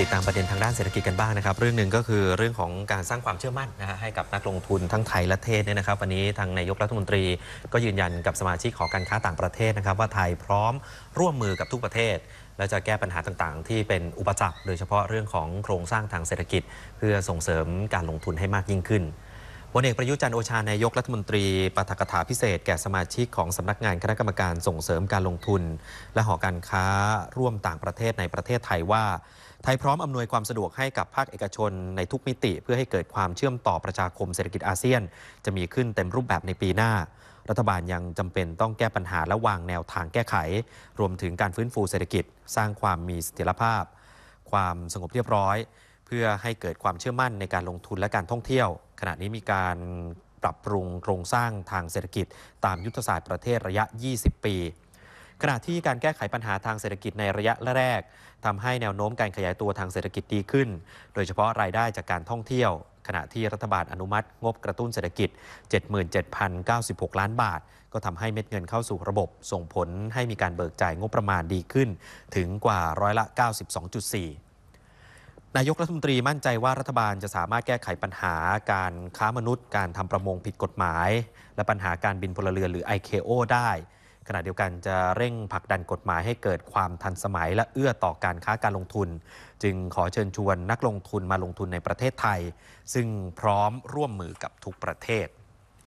ติดตามประเด็นทางด้านเศรษฐกิจกันบ้างนะครับเรื่องหนึ่งก็คือเรื่องของการสร้างความเชื่อมั่นนะฮะให้กับนักลงทุนทั้งไทยและเทศเนี่ยนะครับวันนี้ทางนายกรัฐมนตรี ก็ยืนยันกับสมาชิกของการค้าต่างประเทศนะครับว่าไทยพร้อมร่วมมือกับทุกประเทศและจะแก้ปัญหาต่างๆ ที่เป็นอุปสรรคโดยเฉพาะเรื่องของโครงสร้างทางเศรษฐกิจ เพื่อส่งเสริมการลงทุนให้มากยิ่งขึ้นพลเอกประยุจันโอชานายกรัฐมนตรีประธกถาพิเศษแก่สมาชิกของสำนักงานคณะกรรมการส่งเสริมการลงทุน และหอการค้าร่วมต่างประเทศในประเทศไทยว่า ไทยพร้อมอำนวยความสะดวกให้กับภาคเอกชนในทุกมิติ เพื่อให้เกิดความเชื่อมต่อประชาคมเศรษฐกิจอาเซียน จะมีขึ้นเต็มรูปแบบในปีหน้า รัฐบาลยังจำเป็นต้องแก้ปัญหาและวางแนวทางแก้ไข รวมถึงการฟื้นฟูเศรษฐกิจ สร้างความมีเสถียรภาพ ความสงบเรียบร้อยพื่อให้เกิดความเชื่อมั่นในการลงทุนและการท่องเที่ยว ขณะนี้มีการปรับปรุงโครงสร้างทางเศรษฐกิจ ตามยุทธศาสตร์ประเทศระยะ 20 ปีขณะที่การแก้ไขปัญหาทางเศรษฐกิจในระยะแรก ทำให้แนวโน้มการขยายตัวทางเศรษฐกิจดีขึ้น โดยเฉพาะรายได้จากการท่องเที่ยว ขณะที่รัฐบาลอนุมัติ งบกระตุ้นเศรษฐกิจ 77,096ล้านบาท ก็ทำให้เม็ดเงินเข้าสู่ระบบ ส่งผลให้มีการเบิกจ่ายงบประมาณดีขึ้น ถึงกว่าร้อยละ 92.4นายกรัฐมนตรีมั่นใจว่ารัฐบาลจะสามารถแก้ไขปัญหาการค้ามนุษย์การทำประมงผิดกฎหมาย และปัญหาการบินพลเรือนหรือ ICAO ได้ ขณะเดียวกันจะเร่งผลักดันกฎหมายให้เกิดความทันสมัยและเอื้อต่อการค้าการลงทุน จึงขอเชิญชวนนักลงทุนมาลงทุนในประเทศไทย ซึ่งพร้อมร่วมมือกับทุกประเทศ